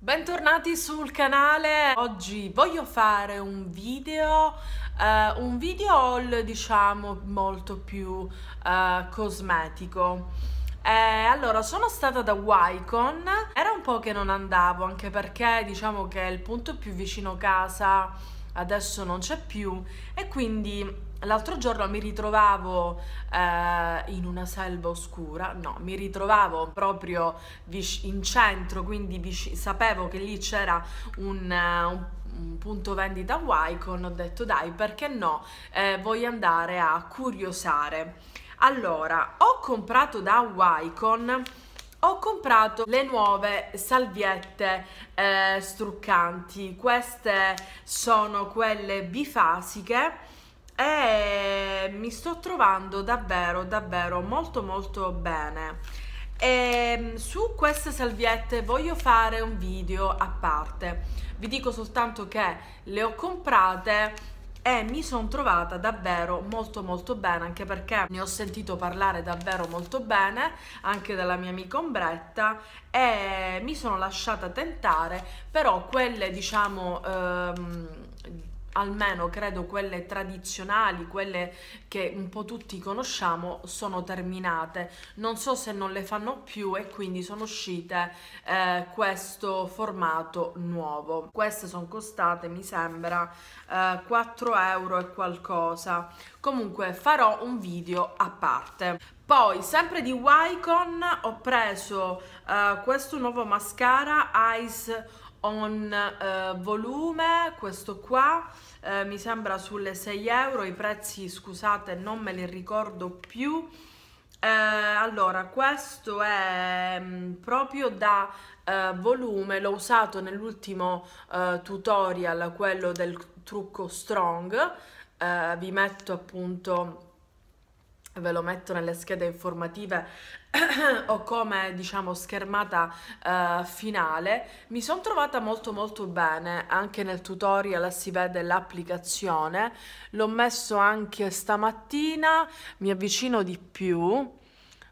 Bentornati sul canale, oggi voglio fare un video, uh, un video haul diciamo molto più uh, cosmetico eh, Allora sono stata da Wycon, era un po' che non andavo anche perché diciamo che è il punto più vicino casa adesso non c'è più e quindi l'altro giorno mi ritrovavo eh, in una selva oscura, no, mi ritrovavo proprio in centro, quindi sapevo che lì c'era un, eh, un, un, punto vendita Wicon, ho detto dai perché no, eh, voglio andare a curiosare. Allora, ho comprato da Wicon ho comprato le nuove salviette eh, struccanti queste sono quelle bifasiche e mi sto trovando davvero davvero molto molto bene e ehm, su queste salviette voglio fare un video a parte vi dico soltanto che le ho comprate e mi sono trovata davvero molto molto bene anche perché ne ho sentito parlare davvero molto bene anche dalla mia amica ombretta e mi sono lasciata tentare però quelle diciamo ehm, almeno credo quelle tradizionali, quelle che un po' tutti conosciamo, sono terminate. Non so se non le fanno più e quindi sono uscite eh, questo formato nuovo. Queste sono costate, mi sembra, eh, 4 euro e qualcosa. Comunque farò un video a parte. Poi, sempre di Wycon, ho preso eh, questo nuovo mascara Ice on eh, volume, questo qua, eh, mi sembra sulle 6 euro, i prezzi scusate non me li ricordo più. Eh, allora, questo è mh, mm, proprio da eh, volume, l'ho usato nell'ultimo eh, tutorial, quello del trucco strong, eh, vi metto appunto ve lo metto nelle schede informative o come diciamo schermata eh, finale mi sono trovata molto molto bene anche nel tutorial si vede l'applicazione l'ho messo anche stamattina mi avvicino di più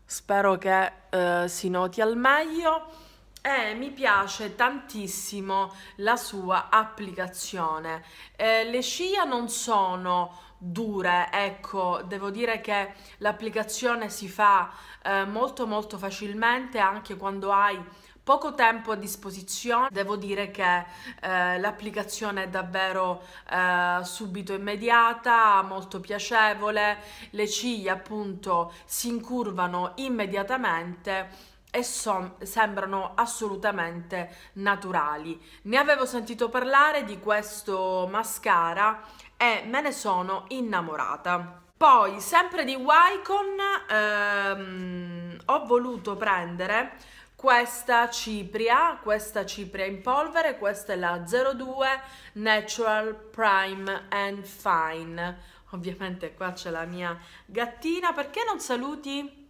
spero che eh, si noti al meglio e mi piace tantissimo la sua applicazione. Eh, le scia non sono dure, ecco, devo dire che l'applicazione si fa eh, molto molto facilmente anche quando hai poco tempo a disposizione, devo dire che eh, l'applicazione è davvero eh, subito immediata, molto piacevole, le ciglia appunto si incurvano immediatamente e so, sembrano assolutamente naturali. Ne avevo sentito parlare di questo mascara e me ne sono innamorata. Poi, sempre di Wycon, ehm, ho voluto prendere questa cipria, questa cipria in polvere, questa è la 02 Natural Prime and Fine. Ovviamente qua c'è la mia gattina, perché non saluti?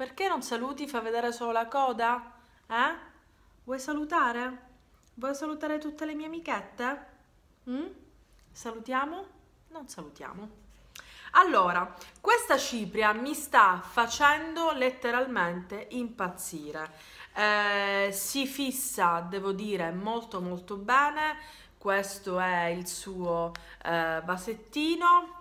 Perché non saluti? Fa vedere solo la coda? Eh? Vuoi salutare? Vuoi salutare tutte le mie amichette? Mm? Salutiamo? Non salutiamo. Allora, questa cipria mi sta facendo letteralmente impazzire. Eh, si fissa, devo dire, molto molto bene. Questo è il suo eh, vasettino.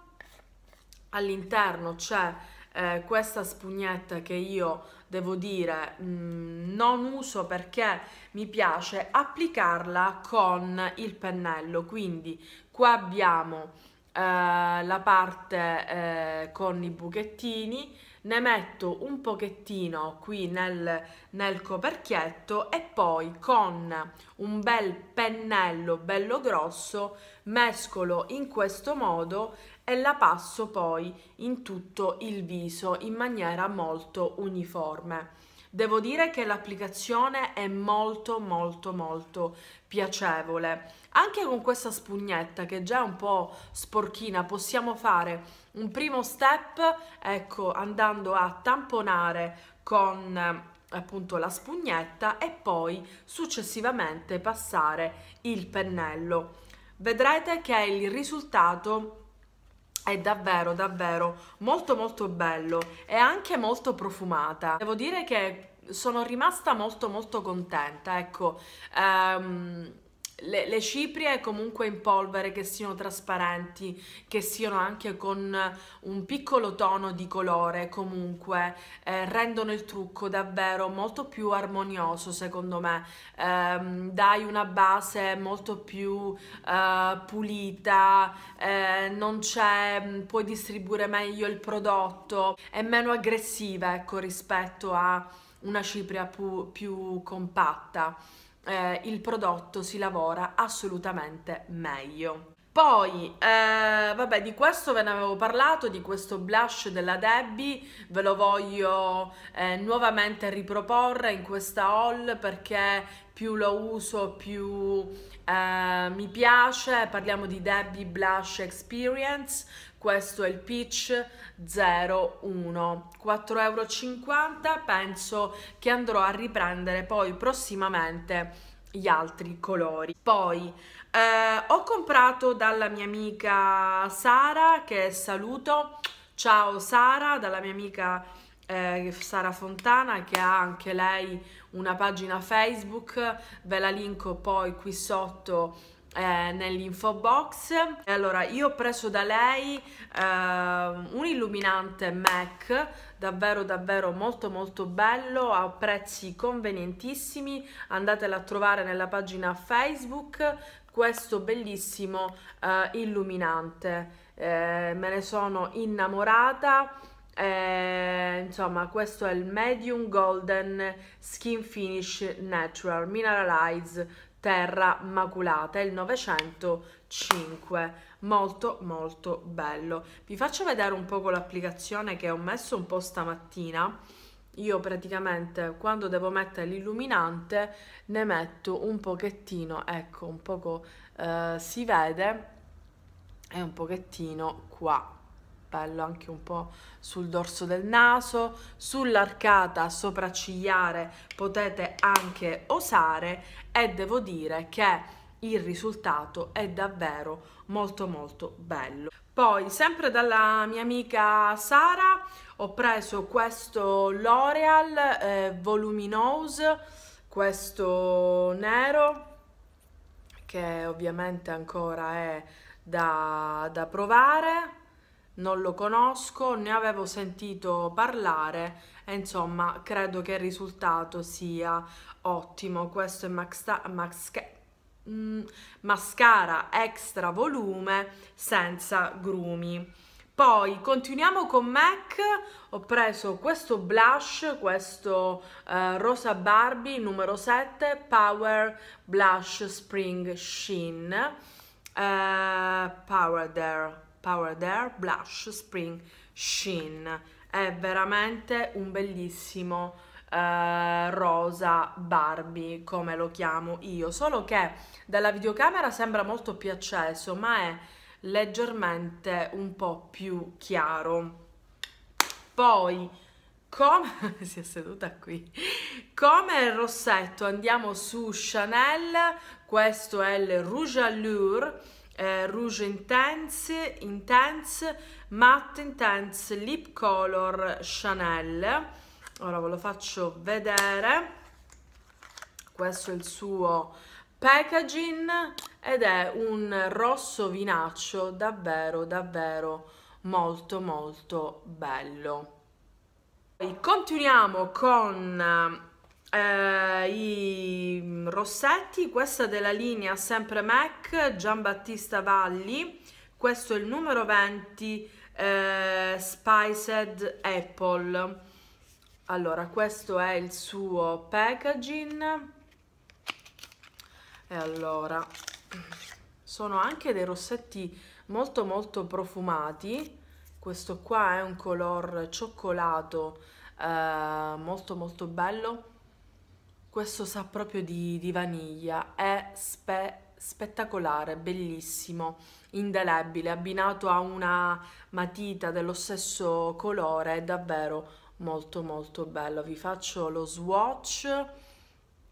All'interno c'è eh, questa spugnetta che io devo dire mh, mm, non uso perché mi piace applicarla con il pennello quindi qua abbiamo eh, la parte eh, con i buchettini ne metto un pochettino qui nel, nel, coperchietto e poi con un bel pennello bello grosso mescolo in questo modo e la passo poi in tutto il viso in maniera molto uniforme. Devo dire che l'applicazione è molto molto molto piacevole. Anche con questa spugnetta che già è un po' sporchina possiamo fare un primo step, ecco, andando a tamponare con appunto la spugnetta e poi successivamente passare il pennello. Vedrete che il risultato è è davvero davvero molto molto bello e anche molto profumata devo dire che sono rimasta molto molto contenta ecco um, le, le, ciprie comunque in polvere che siano trasparenti, che siano anche con un piccolo tono di colore comunque eh, rendono il trucco davvero molto più armonioso secondo me, eh, dai una base molto più eh, pulita, eh, non c'è, mm, puoi distribuire meglio il prodotto, è meno aggressiva ecco rispetto a una cipria più compatta eh, il prodotto si lavora assolutamente meglio. Poi, eh, vabbè, di questo ve ne avevo parlato, di questo blush della Debbie, ve lo voglio eh, nuovamente riproporre in questa haul perché più lo uso più eh, mi piace, parliamo di Debbie Blush Experience, questo è il pitch 01 4,50 euro penso che andrò a riprendere poi prossimamente gli altri colori poi eh, ho comprato dalla mia amica Sara che saluto ciao Sara dalla mia amica eh, Sara Fontana che ha anche lei una pagina Facebook ve la linko poi qui sotto eh, nell'info box allora io ho preso da lei eh, un illuminante MAC davvero davvero molto molto bello a prezzi convenientissimi andatela a trovare nella pagina Facebook questo bellissimo eh, illuminante eh, me ne sono innamorata eh, insomma questo è il medium golden skin finish natural mineralize Terra Maculata, il 905, molto molto bello. Vi faccio vedere un po' l'applicazione che ho messo un po' stamattina. Io praticamente quando devo mettere l'illuminante ne metto un pochettino, ecco, un poco eh, si vede, è un pochettino qua cappello anche un po' sul dorso del naso, sull'arcata sopraccigliare potete anche osare e devo dire che il risultato è davvero molto molto bello. Poi sempre dalla mia amica Sara ho preso questo L'Oreal eh, Voluminous, questo nero che ovviamente ancora è da, da provare non lo conosco, ne avevo sentito parlare e insomma credo che il risultato sia ottimo. Questo è Max, mm, mascara extra volume senza grumi. Poi continuiamo con MAC, ho preso questo blush, questo eh, Rosa Barbie numero 7 Power Blush Spring Sheen, eh, There, Power Air Blush Spring Sheen. È veramente un bellissimo eh, rosa Barbie, come lo chiamo io. Solo che dalla videocamera sembra molto più acceso, ma è leggermente un po' più chiaro. Poi, come si è seduta qui come rossetto andiamo su Chanel questo è il Rouge Allure eh, Rouge Intense, Intense, Matte Intense Lip Color Chanel. Ora ve lo faccio vedere. Questo è il suo packaging ed è un rosso vinaccio davvero davvero molto molto bello. Continuiamo con eh, eh, i mm, rossetti, questa della linea sempre MAC Giambattista Valli, questo è il numero 20 eh, Spiced Apple. Allora, questo è il suo packaging. E allora, sono anche dei rossetti molto molto profumati. Questo qua è un color cioccolato eh, molto molto bello questo sa proprio di, di vaniglia, è spe spettacolare, bellissimo, indelebile, abbinato a una matita dello stesso colore, è davvero molto molto bello. Vi faccio lo swatch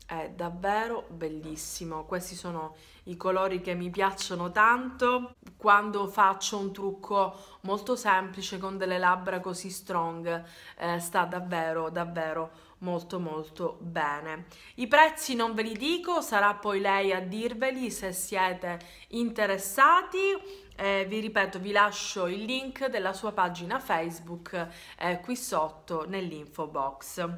è davvero bellissimo questi sono i colori che mi piacciono tanto quando faccio un trucco molto semplice con delle labbra così strong eh, sta davvero davvero molto molto bene i prezzi non ve li dico sarà poi lei a dirveli se siete interessati eh, vi ripeto vi lascio il link della sua pagina facebook eh, qui sotto nell'info box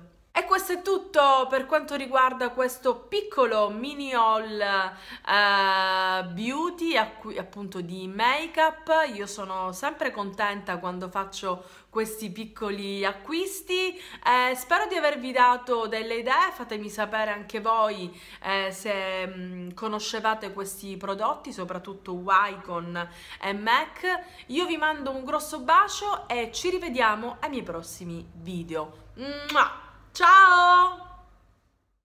e questo è tutto per quanto riguarda questo piccolo mini haul uh, beauty, appunto di make up. Io sono sempre contenta quando faccio questi piccoli acquisti. Eh, spero di avervi dato delle idee, fatemi sapere anche voi eh, se mh, mm, conoscevate questi prodotti, soprattutto Wycon e MAC. Io vi mando un grosso bacio e ci rivediamo ai miei prossimi video. Mua! Ciao!